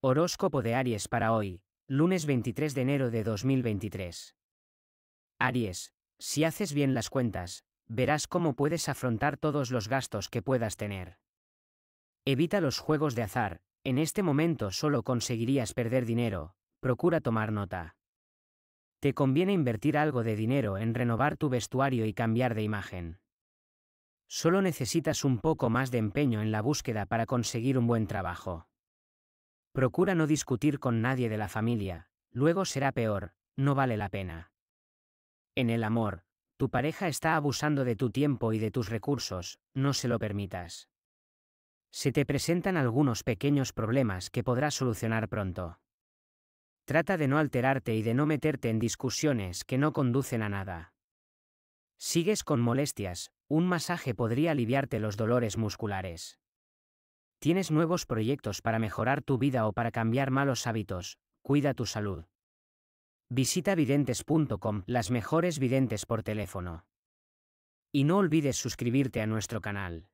Horóscopo de Aries para hoy, lunes 23 de enero de 2023. Aries, si haces bien las cuentas, verás cómo puedes afrontar todos los gastos que puedas tener. Evita los juegos de azar, en este momento solo conseguirías perder dinero, procura tomar nota. Te conviene invertir algo de dinero en renovar tu vestuario y cambiar de imagen. Solo necesitas un poco más de empeño en la búsqueda para conseguir un buen trabajo. Procura no discutir con nadie de la familia, luego será peor, no vale la pena. En el amor, tu pareja está abusando de tu tiempo y de tus recursos, no se lo permitas. Se te presentan algunos pequeños problemas que podrás solucionar pronto. Trata de no alterarte y de no meterte en discusiones que no conducen a nada. Sigues con molestias, un masaje podría aliviarte los dolores musculares. Tienes nuevos proyectos para mejorar tu vida o para cambiar malos hábitos, cuida tu salud. Visita videntes.com, las mejores videntes por teléfono. Y no olvides suscribirte a nuestro canal.